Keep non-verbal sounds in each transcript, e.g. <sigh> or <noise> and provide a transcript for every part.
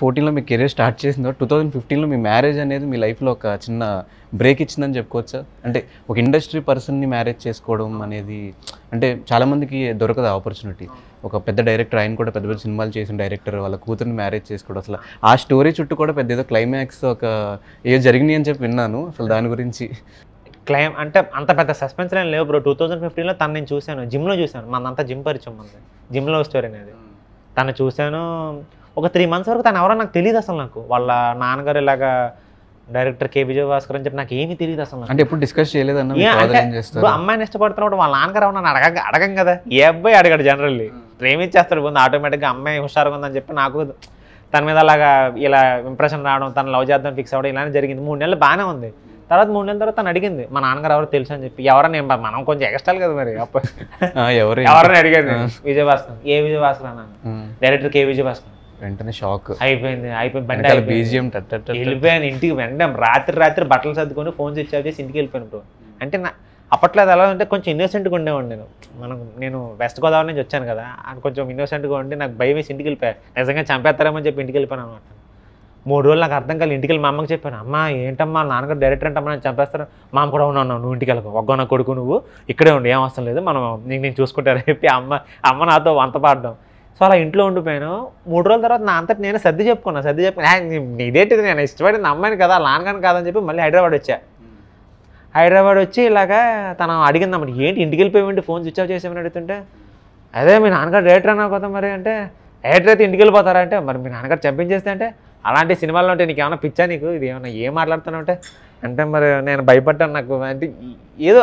ఫోర్టీన్లో మీ career start చేసిందో టూ థౌజండ్ ఫిఫ్టీన్లో మీ మ్యారేజ్ అనేది మీ లైఫ్లో ఒక చిన్న బ్రేక్ ఇచ్చిందని చెప్పుకోవచ్చా అంటే ఒక ఇండస్ట్రీ పర్సన్ని మ్యారేజ్ చేసుకోవడం అనేది అంటే చాలామందికి దొరకదు ఆపర్చునిటీ ఒక పెద్ద డైరెక్టర్ ఆయన కూడా పెద్ద పెద్ద సినిమాలు చేసిన డైరెక్టర్ వాళ్ళ కూతురుని మ్యారేజ్ చేసుకోవడం అసలు ఆ స్టోరీ చుట్టూ కూడా పెద్ద ఏదో క్లైమాక్స్ ఒక ఏదో జరిగినాయి అని చెప్పి విన్నాను అసలు దాని గురించి క్లైమ్ అంటే అంత పెద్ద సస్పెన్స్ నేను లేవు బ్రో టూ థౌజండ్ ఫిఫ్టీన్లో తను నేను చూశాను జిమ్లో చూశాను మనంతా జిమ్ పరిచయం ఉంది జిమ్లో స్టోరీ అనేది hmm. తను చూశాను ఒక త్రీ మంత్స్ వరకు తను ఎవరో నాకు తెలియదు అసలు నాకు వాళ్ళ నాన్నగారు ఇలాగా డైరెక్టర్ కే విజయ భాస్కర్ అని చెప్పి నాకు ఏమీ తెలియదు అసలు అంటే ఎప్పుడు డిస్కస్ చేయలేదు అన్న ఇప్పుడు అమ్మాయిని ఇష్టపడుతున్నప్పుడు వాళ్ళ నాన్నగారు ఏమన్నా అడగ అడగం కదా ఏ అబ్బాయి అడగాడు జనరల్లీ ప్రేమించేస్తాడు ముందు ఆటోమేటిక్గా అమ్మాయి హుషారుగా ఉందని చెప్పి నాకు తన మీద అలాగా ఇలా ఇంప్రెషన్ రావడం తను లవ్ చేద్దాం ఫిక్స్ అవ్వడం ఇలానే జరిగింది మూడు నెలలు బాగానే ఉంది తర్వాత మూడు నెలల తర్వాత తను అడిగింది మా నాన్నగారు ఎవరు తెలుసు అని చెప్పి ఎవరని మనం కొంచెం ఎక్స్ట్రాలు కదా మరి ఎవరు ఎవరని అడిగాడు విజయభాస్కర్ ఏ విజయభాస్కర్ అన్నాను డైరెక్టర్ కే విజయభాస్కర్ వెంటనే షాక్ అయిపోయింది అయిపోయింది బండి బీజిఎం వెళ్ళిపోయాను ఇంటికి వెంటనే రాత్రి రాత్రి బట్టలు సర్దుకొని ఫోన్ చేసి చేసి ఇంటికి వెళ్ళిపోయాను అంటే నా అప్పట్లో అది ఎలా అంటే కొంచెం ఇన్నోసెంట్గా ఉండేవాడు నేను మనం నేను వెస్ట్ గోదావరి నుంచి వచ్చాను కదా అని కొంచెం ఇన్నోసెంట్గా ఉండి నాకు భయం వేసి ఇంటికి వెళ్ళిపోయా నిజంగా చంపేస్తారేమని చెప్పి ఇంటికి వెళ్ళిపోయాను అనమాట మూడు రోజులు నాకు అర్థం కాలి ఇంటికి వెళ్ళి మా అమ్మకి చెప్పాను అమ్మ ఏంటమ్మా నాన్నగారు డైరెక్టర్ అంటే నన్ను చంపేస్తారు మా అమ్మ కూడా ఉన్నావు నువ్వు ఇంటికి వెళ్ళకు ఒగ్గో నా కొడుకు నువ్వు ఇక్కడే ఉండి ఏం అవసరం లేదు మనం నేను నేను చూసుకుంటాను చెప్పి అమ్మ అమ్మ నాతో వంత పాడడం సో అలా ఇంట్లో ఉండిపోయాను మూడు రోజుల తర్వాత నా అంతటి నేను సర్ది చెప్పుకున్నాను సర్ది చెప్పుకుని నీదేంటిది నేను ఇష్టపడి నమ్మాను కదా లాన్గాను కాదని చెప్పి మళ్ళీ హైదరాబాద్ వచ్చా హైదరాబాద్ వచ్చి ఇలాగా తను అడిగింది అమ్మ ఏంటి ఇంటికి వెళ్ళిపోయి ఫోన్ స్విచ్ ఆఫ్ చేసామని అడుగుతుంటే అదే మీ నాన్నగారు డైరెక్టర్ అన్నావు కదా మరి అంటే డైరెక్టర్ అయితే ఇంటికి వెళ్ళిపోతారా అంటే మరి మీ నాన్నగారు చంపించేస్తే అంటే అలాంటి సినిమాల్లో ఉంటే నీకు ఏమైనా పిచ్చా నీకు ఇది ఏమైనా ఏం మాట్లాడుతున్నావు అంటే అంటే మరి నేను భయపడ్డాను నాకు అంటే ఏదో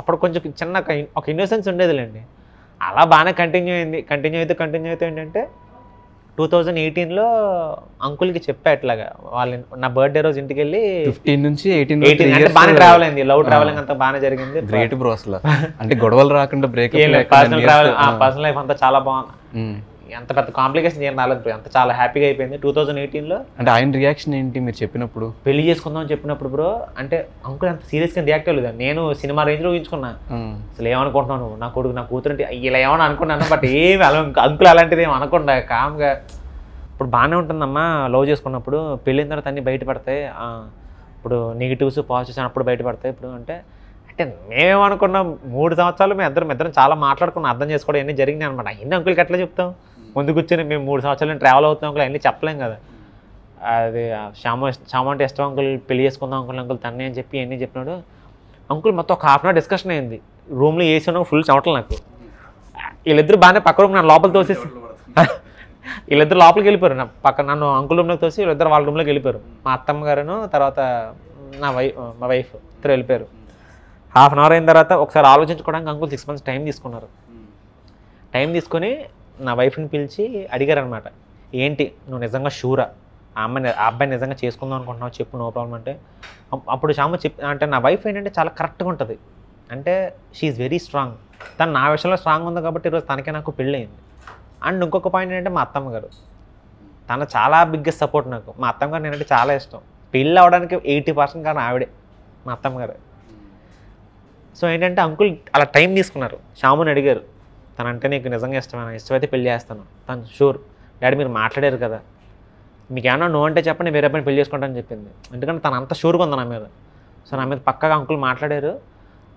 అప్పుడు కొంచెం చిన్న ఒక ఇన్నోసెన్స్ ఉండేదిలేండి అలా బాగానే కంటిన్యూ అయింది కంటిన్యూ అయితే కంటిన్యూ అయితే ఏంటంటే టూ థౌజండ్ ఎయిటీన్లో అంకుల్కి చెప్పా ఇట్లాగా వాళ్ళ నా బర్త్డే రోజు ఇంటికి వెళ్ళి ఫిఫ్టీన్ నుంచి ఎయిటీన్ ఎయిటీన్ అంటే బాగానే ట్రావెల్ అయింది లవ్ ట్రావెలింగ్ అంతా బాగానే జరిగింది గ్రేట్ బ్రో అసలు <laughs> అంటే గొడవలు రాకుండా break personal travel personal life అంతా చాలా బాగుంది ఎంత పెద్ద కాంప్లికేషన్ చేయని రాలేదు అంత చాలా హ్యాపీగా అయిపోయింది టూ థౌజండ్ ఎయిటీన్లో అంటే ఆయన రియాక్షన్ ఏంటి మీరు చెప్పినప్పుడు పెళ్లి చేసుకుందాం అని చెప్పినప్పుడు బ్రో అంటే అంకుల్ అంత సీరియస్గా రియాక్ట్ అవ్వలేదు నేను సినిమా రేంజ్లో ఊహించుకున్నా అసలు ఏమనుకుంటున్నాను నా కొడుకు నా కూతురు అంటే ఇలా ఏమని అనుకున్నాను బట్ ఏమి అలా అంకుల్ అలాంటిది ఏమి అనకుండా కామ్గా ఇప్పుడు బాగానే ఉంటుందమ్మా లవ్ చేసుకున్నప్పుడు పెళ్ళిన తర్వాత అన్నీ బయటపడతాయి ఇప్పుడు నెగిటివ్స్ పాజిటివ్స్ అన్నప్పుడు బయటపడతాయి ఇప్పుడు అంటే అంటే మేమేమనుకున్నాం మూడు సంవత్సరాలు మేము ఇద్దరం ఇద్దరం చాలా మాట్లాడుకున్నాం అర్థం చేసుకోవడం ఎన్ని జరిగినాయి అనమాట అయిన అంకులకి ఎట్లా చెప్తాం ముందు కూర్చొని మేము మూడు సంవత్సరాలు ట్రావెల్ అవుతున్నాం అంకుల్ అన్నీ చెప్పలేం కదా అది శ్యామ శ్యామ అంటే ఇష్టం అంకుల్ పెళ్లి చేసుకుందాం అంకుల్ అంకుల్ తన్నే అని చెప్పి అన్నీ చెప్పినాడు అంకుల్ మొత్తం ఒక హాఫ్ అన్ అవర్ డిస్కషన్ అయింది రూమ్లో ఏసీ ఉన్నాం ఫుల్ చెమటలు నాకు వీళ్ళిద్దరు బాగానే పక్క రూమ్ నన్ను లోపల తోసేసి <laughs> వీళ్ళిద్దరు లోపలికి వెళ్ళిపోయారు నా పక్క నన్ను అంకుల్ రూమ్లోకి తోసి వీళ్ళిద్దరు వాళ్ళ రూమ్లోకి వెళ్ళిపోయారు మా అత్తమ్మ గారును తర్వాత నా వైఫ్ మా వైఫ్ ఇద్దరు వెళ్ళిపోయారు హాఫ్ అన్ అవర్ అయిన తర్వాత ఒకసారి ఆలోచించుకోవడానికి అంకుల్ సిక్స్ మంత్స్ టైం తీసుకున్నారు టైం తీసుకొని నా వైఫ్ని పిలిచి అడిగారనమాట ఏంటి నువ్వు నిజంగా షూరా ఆ అమ్మాయి ఆ అబ్బాయి నిజంగా చేసుకుందాం అనుకుంటున్నావు చెప్పు నో ప్రాబ్లం అంటే అప్పుడు శామ చెప్ అంటే నా వైఫ్ ఏంటంటే చాలా కరెక్ట్గా ఉంటుంది అంటే షీఈ్ వెరీ స్ట్రాంగ్ తను నా విషయంలో స్ట్రాంగ్ ఉంది కాబట్టి ఈరోజు తనకే నాకు అయింది అండ్ ఇంకొక పాయింట్ ఏంటంటే మా అత్తమ్మ గారు చాలా బిగ్గెస్ట్ సపోర్ట్ నాకు మా అత్తమ్మ గారు నేనంటే చాలా ఇష్టం పెళ్ళి అవడానికి ఎయిటీ పర్సెంట్ కానీ ఆవిడే మా అత్తమ్మ గారు సో ఏంటంటే అంకుల్ అలా టైం తీసుకున్నారు శాముని అడిగారు తనంటే నీకు నిజంగా ఇష్టమైన ఇష్టమైతే పెళ్లి చేస్తాను తను షూర్ డాడీ మీరు మాట్లాడారు కదా మీకు ఏమన్నా నువ్వు అంటే చెప్పండి వేరే పని పెళ్లి చేసుకుంటానని చెప్పింది ఎందుకంటే తను అంత షూర్గా ఉంది నా మీద సో నా మీద పక్కగా అంకుల్ మాట్లాడారు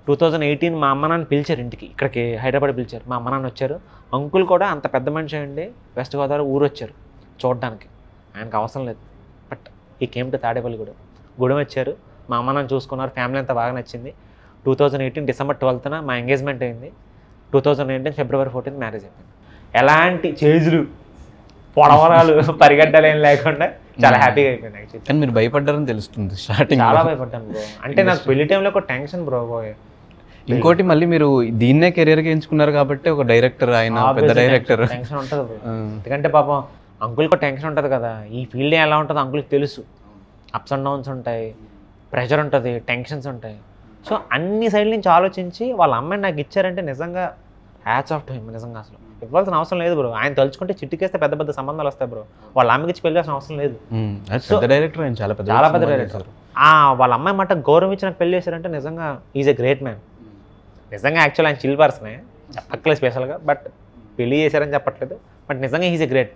టూ థౌజండ్ ఎయిటీన్ మా అమ్మ నాన్న పిలిచారు ఇంటికి ఇక్కడికి హైదరాబాద్ పిలిచారు మా అమ్మ నాన్న వచ్చారు అంకుల్ కూడా అంత పెద్ద మనిషి అండి వెస్ట్ గోదావరి ఊరు వచ్చారు చూడడానికి ఆయనకు అవసరం లేదు బట్ ఈ కేమిటి తాడేపల్లి గుడి గుడి వచ్చారు మా అమ్మ నాన్న చూసుకున్నారు ఫ్యామిలీ అంతా బాగా నచ్చింది టూ థౌజండ్ ఎయిటీన్ డిసెంబర్ ట్వెల్త్న మా ఎంగేజ్మెంట్ అయింది two thousand nineteen February fourteenth marriage అయిపోయింది ఎలాంటి చేజులు పొడవరాలు <laughs> పరిగడ్డలేం లేకుండా చాలా హ్యాపీగా అయిపోయింది యాక్చువల్లీ మీరు భయపడ్డారని తెలుస్తుంది స్టార్టింగ్ చాలా భయపడ్డాను బ్రో అంటే నాకు పెళ్లి టైంలో ఒక టెన్షన్ బ్రో బాయ్ ఇంకోటి మళ్ళీ మీరు దీన్నే కెరీర్గా ఎంచుకున్నారు కాబట్టి ఒక డైరెక్టర్ ఆయన పెద్ద డైరెక్టర్ టెన్షన్ ఉంటుంది ఎందుకంటే పాపం అంకుల్కి టెన్షన్ ఉంటుంది కదా ఈ ఫీల్డ్ ఎలా ఉంటుందో అంకుల్కి తెలుసు అప్స్ అండ్ డౌన్స్ ఉంటాయి ప్రెషర్ ఉంటుంది టెన్షన్స్ ఉంటాయి సో అన్ని సైడ్ల నుంచి ఆలోచించి వాళ్ళ అమ్మాయి నాకు ఇచ్చారంటే నిజంగా హ్యాచ్ ఆఫ్ టైమ్ నిజంగా అసలు ఇవ్వాల్సిన అవసరం లేదు బ్రో ఆయన తలుచుకుంటే చిట్టుకేస్తే పెద్ద పెద్ద సంబంధాలు వస్తాయి బ్రో వాళ్ళ అమ్మకి ఇచ్చి పెళ్ళి అవసరం లేదు డైరెక్టర్ చాలా పెద్ద డైరెక్టర్ వాళ్ళ అమ్మాయి మాట గౌరవించి నాకు పెళ్లి చేశారంటే నిజంగా ఈజ్ ఎ గ్రేట్ మ్యాన్ నిజంగా యాక్చువల్ ఆయన చిల్ పర్సనే చెప్పట్లేదు స్పెషల్గా బట్ పెళ్లి చేశారని చెప్పట్లేదు బట్ నిజంగా ఈజ్ ఎ గ్రేట్ మ్యాన్